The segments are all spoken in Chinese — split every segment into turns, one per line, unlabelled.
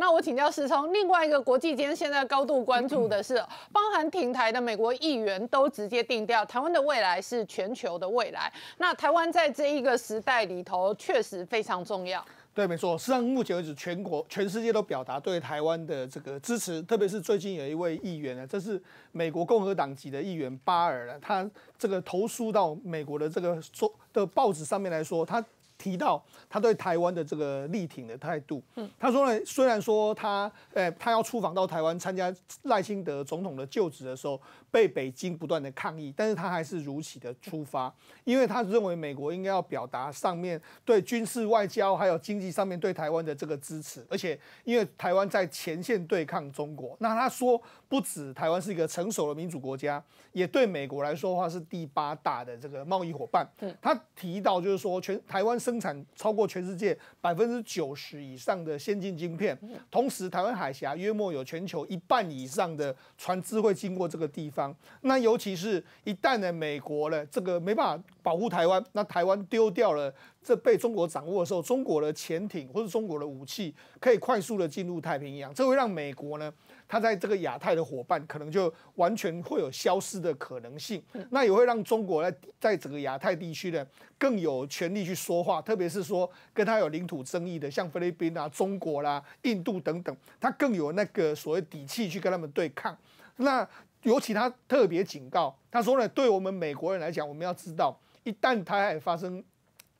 那我请教师聪，另外一个国际间现在高度关注的是，包含停台的美国议员都直接定调，台湾的未来是全球的未来。那台湾在这一个时代里头，确实非常重要。对，没错，事际上目前为止，全国全世界都表达对台湾的这个支持，特别是最近有一位议员呢，这是美国共和党籍的议员巴尔呢，他这个投书到美国的这个说的报纸上面来说，他。提到他对台湾的这个力挺的态度，嗯，他说呢，虽然说他，呃，他要出访到台湾参加赖清德总统的就职的时候，被北京不断的抗议，但是他还是如期的出发，因为他认为美国应该要表达上面对军事、外交还有经济上面对台湾的这个支持，而且因为台湾在前线对抗中国，那他说不止台湾是一个成熟的民主国家，也对美国来说的话是第八大的这个贸易伙伴。嗯，他提到就是说全台湾生。生产超过全世界百分之九十以上的先进晶片，同时台湾海峡约莫有全球一半以上的船只会经过这个地方。那尤其是，一旦呢美国呢这个没办法保护台湾，那台湾丢掉了。这被中国掌握的时候，中国的潜艇或者中国的武器可以快速的进入太平洋，这会让美国呢，它在这个亚太的伙伴可能就完全会有消失的可能性。那也会让中国在在整个亚太地区呢更有权力去说话，特别是说跟他有领土争议的，像菲律宾啊、中国啦、印度等等，他更有那个所谓底气去跟他们对抗。那尤其他特别警告，他说呢，对我们美国人来讲，我们要知道，一旦台海发生。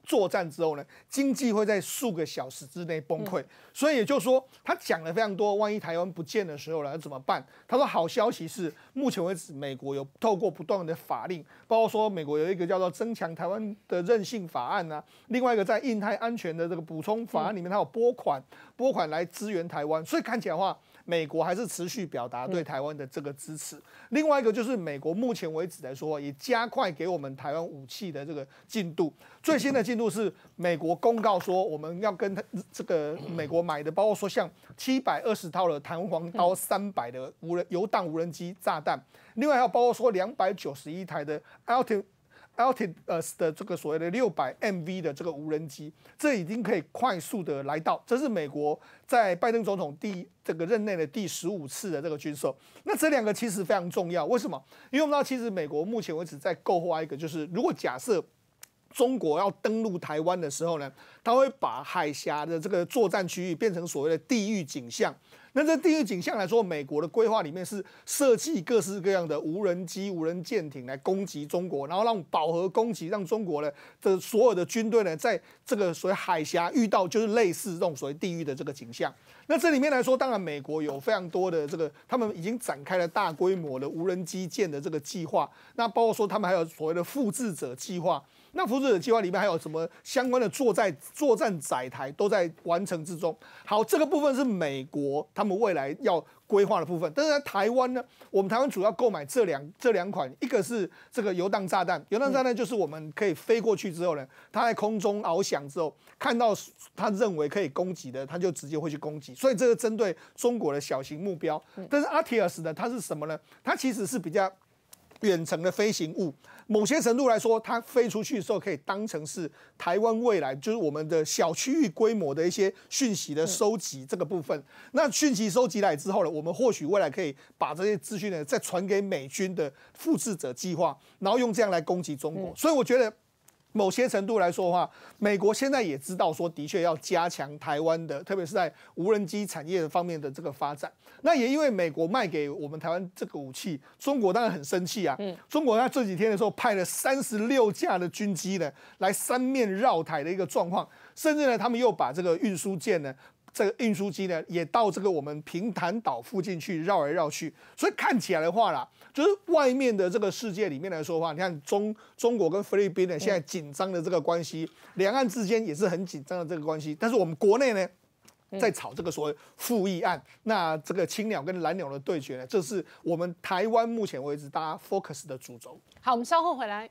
作战之后呢，经济会在数个小时之内崩溃，所以也就说，他讲了非常多。万一台湾不见的时候了，怎么办？他说，好消息是，目前为止，美国有透过不断的法令，包括说，美国有一个叫做增强台湾的韧性法案啊，另外一个在印太安全的这个补充法案里面，它有拨款拨款来支援台湾，所以看起来话。美国还是持续表达对台湾的这个支持。另外一个就是，美国目前为止来说，也加快给我们台湾武器的这个进度。最新的进度是，美国公告说，我们要跟他这个美国买的，包括说像七百二十套的弹簧刀三百的无人游荡无人机炸弹，另外还有包括说两百九十一台的 Alt。a l t i s 的这个所谓的六百 MV 的这个无人机，这已经可以快速的来到。这是美国在拜登总统第这个任内的第十五次的这个军售。那这两个其实非常重要，为什么？因为我们知道，其实美国目前为止在购货一个，就是如果假设。中国要登陆台湾的时候呢，他会把海峡的这个作战区域变成所谓的地狱景象。那这地狱景象来说，美国的规划里面是设计各式各样的无人机、无人舰艇来攻击中国，然后让饱和攻击，让中国的的所有的军队呢，在这个所谓海峡遇到就是类似这种所谓地狱的这个景象。那这里面来说，当然美国有非常多的这个，他们已经展开了大规模的无人机舰的这个计划。那包括说，他们还有所谓的复制者计划。那福仇者计划里面还有什么相关的作战作战载台都在完成之中。好，这个部分是美国他们未来要规划的部分。但是在台湾呢，我们台湾主要购买这两这两款，一个是这个游荡炸弹。游荡炸弹就是我们可以飞过去之后呢，它在空中翱翔之后，看到它认为可以攻击的，它就直接会去攻击。所以这个针对中国的小型目标。但是阿提尔斯呢，它是什么呢？它其实是比较。远程的飞行物，某些程度来说，它飞出去的时候可以当成是台湾未来，就是我们的小区域规模的一些讯息的收集这个部分。那讯息收集来之后呢，我们或许未来可以把这些资讯呢再传给美军的复制者计划，然后用这样来攻击中国。所以我觉得。某些程度来说的话，美国现在也知道说，的确要加强台湾的，特别是在无人机产业方面的这个发展。那也因为美国卖给我们台湾这个武器，中国当然很生气啊。嗯，中国在这几天的时候派了三十六架的军机呢，来三面绕台的一个状况，甚至呢，他们又把这个运输舰呢。这个运输机呢，也到这个我们平潭岛附近去绕来绕去，所以看起来的话啦，就是外面的这个世界里面来说话，你看中中国跟菲律宾呢现在紧张的这个关系，两岸之间也是很紧张的这个关系，但是我们国内呢，在炒这个所谓复议案，那这个青鸟跟蓝鸟的对决呢，这是我们台湾目前为止大家 focus 的主轴。好，我们稍后回来。